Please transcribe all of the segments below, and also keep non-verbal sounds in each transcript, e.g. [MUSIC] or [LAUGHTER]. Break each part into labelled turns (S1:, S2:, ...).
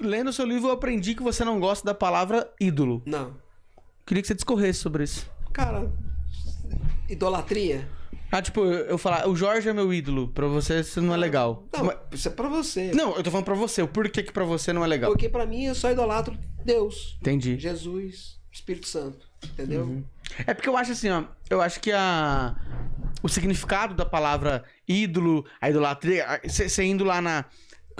S1: lendo seu livro, eu aprendi que você não gosta da palavra ídolo. Não. Queria que você discorresse sobre isso.
S2: Cara, idolatria.
S1: Ah, tipo, eu falar, o Jorge é meu ídolo. Pra você isso não é legal. Não, Mas... isso é pra você. Não, eu tô falando pra você. O porquê que pra você não é legal? Porque
S2: pra mim eu só idolatro Deus. Entendi. Jesus, Espírito Santo. Entendeu? Uhum.
S1: É porque eu acho assim, ó. Eu acho que a. O significado da palavra ídolo, a idolatria. Você indo lá na.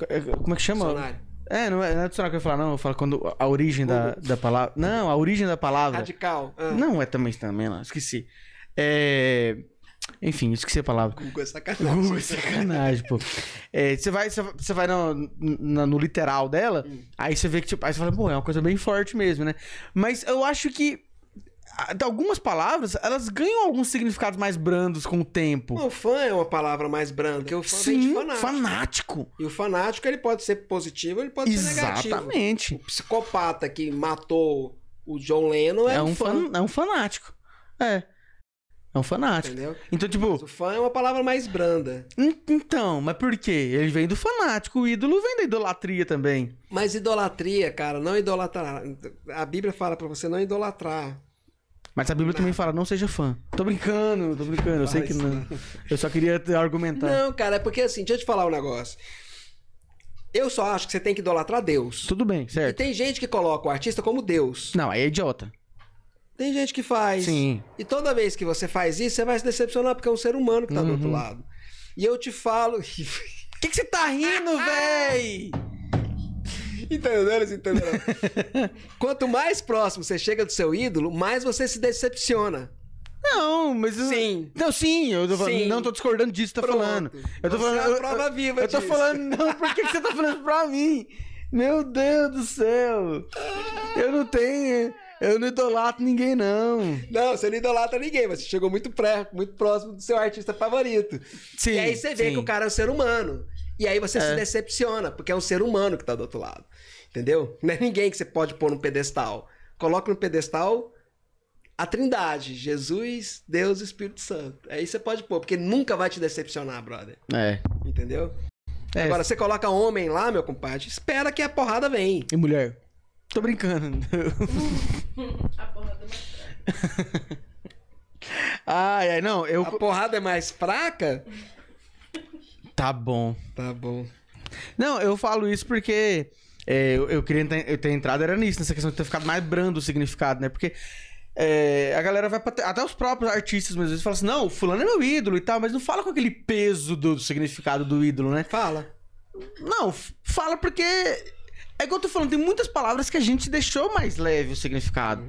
S1: É, como é que chama? Dicionário. É, não é, não é que eu ia falar, não. Eu falo quando a origem da, da palavra. Não, a origem da palavra. Radical. Ah. Não é também também, não. Esqueci. É. Enfim, esqueci a palavra. Google é sacanagem. Google é sacanagem, pô. É, você vai, você vai no, no, no literal dela, hum. aí você vê que, tipo, aí você fala, pô, é uma coisa bem forte mesmo, né? Mas eu acho que algumas palavras, elas ganham alguns significados mais brandos com o tempo. O fã
S2: é uma palavra mais branda, porque o fã Sim, fanático. fanático. E o fanático, ele pode ser positivo, ele pode Exatamente. ser negativo. Exatamente. O psicopata que matou o John Lennon é, é um fã. fã.
S1: É um fanático. É. É um fanático. Entendeu?
S2: Então, tipo. Mas o fã é uma palavra
S1: mais branda. Então, mas por quê? Ele vem do fanático. O ídolo vem da idolatria também.
S2: Mas idolatria, cara, não idolatrar. A Bíblia fala para você não idolatrar.
S1: Mas a Bíblia também fala, não seja fã. Tô brincando, tô brincando, eu sei que não. Né? Eu só
S2: queria argumentar. Não, cara, é porque assim, deixa eu te falar um negócio. Eu só acho que você tem que idolatrar Deus. Tudo bem, certo. E tem gente que coloca o artista como Deus. Não, aí é idiota. Tem gente que faz. Sim. E toda vez que você faz isso, você vai se decepcionar, porque é um ser humano que tá uhum. do outro uhum. lado. E eu te falo. [LAUGHS] O que, que você tá rindo, véi? Né, entenderam? Entenderam? [LAUGHS] Quanto mais próximo você chega do seu ídolo, mais você se decepciona. Não, mas. Sim. Eu, não, sim, eu tô falando, sim. não tô discordando
S1: disso que tá falando. Eu tô você é falando. É uma prova eu, viva, Eu disso. tô falando, não, por que, você tá falando pra mim?
S2: Meu Deus do céu! Eu não tenho. Eu não idolatro ninguém, não. Não, você não idolatra ninguém, mas você chegou muito, pré, muito próximo do seu artista favorito. Sim. E aí você vê sim. que o cara é um ser humano. E aí você é. se decepciona, porque é um ser humano que tá do outro lado. Entendeu? Não é ninguém que você pode pôr no pedestal. Coloca no pedestal a trindade, Jesus, Deus e Espírito Santo. Aí você pode pôr, porque nunca vai te decepcionar, brother. É. Entendeu? É. Agora, você coloca homem lá, meu compadre, espera que a porrada vem. E mulher? Tô brincando. [LAUGHS] a porrada é mais fraca. ai, ai, não, eu... A porrada é mais fraca?
S1: Tá bom. Tá bom. Não, eu falo isso porque é, eu, eu, queria ter, eu ter entrado era nisso, nessa questão de ter ficado mais brando o significado, né? Porque é, a galera vai pra, até os próprios artistas às vezes falam assim: "Não, fulano é meu ídolo" e tal, mas não fala com aquele peso do, do significado do ídolo, né? Fala. Não, fala porque é igual eu tô falando, tem muitas palavras que a gente deixou mais leve o significado.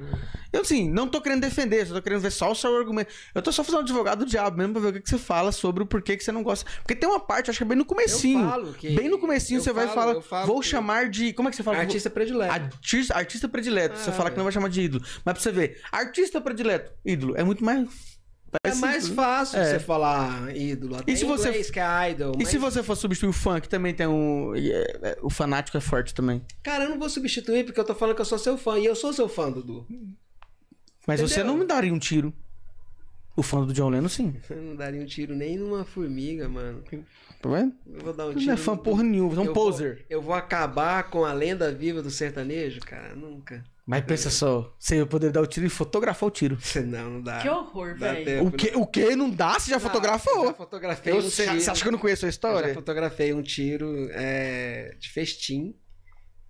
S1: Eu, assim, não tô querendo defender, só tô querendo ver só o seu argumento. Eu tô só fazendo advogado do diabo mesmo pra ver o que, que você fala sobre o porquê que você não gosta. Porque tem uma parte, acho que é bem no comecinho. Que... Bem no comecinho eu você falo, vai falar, vou que... chamar de... Como é que você fala? Artista predileto. Artista, artista predileto. Ah, você fala é. que não vai chamar de ídolo. Mas pra você ver, artista predileto, ídolo, é muito mais Tá é mais né? fácil é. você falar ídolo. Até e se você que
S2: é idol. E mas... se
S1: você for substituir o funk, também tem um. É, é, o fanático é forte também.
S2: Cara, eu não vou substituir porque eu tô falando que eu sou seu fã. E eu sou seu fã, Dudu.
S1: Mas Entendeu? você não me daria um tiro. O fã do John Lennon, sim.
S2: Eu [LAUGHS] não daria um tiro nem numa formiga, mano. Tá vendo? Eu vou dar um tiro. Não é fã porra nenhuma, é um eu poser. Vou, eu vou acabar com a lenda viva do sertanejo, cara? Nunca.
S1: Mas pensa só, você ia poder dar o tiro e
S2: fotografar o tiro. [LAUGHS] Não, não dá. Que horror, velho. O né? que, não. o que não dá? Você já não, fotografou? Já fotografei eu, um tiro. Você acha que eu não conheço a história? Eu já fotografei um tiro é, de festim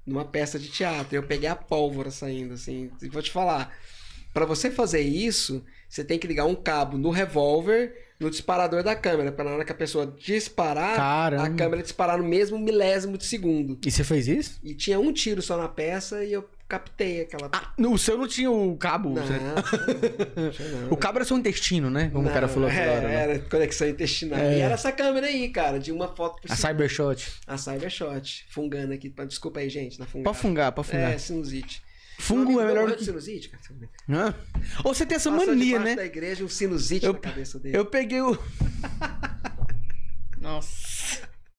S2: numa peça de teatro. Eu peguei a pólvora saindo, assim. Vou te falar, para você fazer isso, você tem que ligar um cabo no revólver, no disparador da câmera, para na hora que a pessoa disparar, Caramba. a câmera disparar no mesmo milésimo de segundo. E você fez isso? E tinha um tiro só na peça e eu captei aquela. Ah, no seu não tinha o cabo? Não, você... não, [LAUGHS] não,
S1: o cabo era seu intestino, né? Como o cara falou é, agora. É, né? Era
S2: conexão intestinal. É. E era essa câmera aí, cara, de uma foto por A segundo. Cybershot. A Cybershot. Fungando aqui. Desculpa aí, gente, na fungada. Pode fungar, pode fungar. É, sinusite. Fungo é melhor do que... sinusite, cara. Hã? Ou você tem essa Passou mania, né? da igreja, um sinusite eu, na cabeça dele. Eu peguei o... [LAUGHS] Nossa.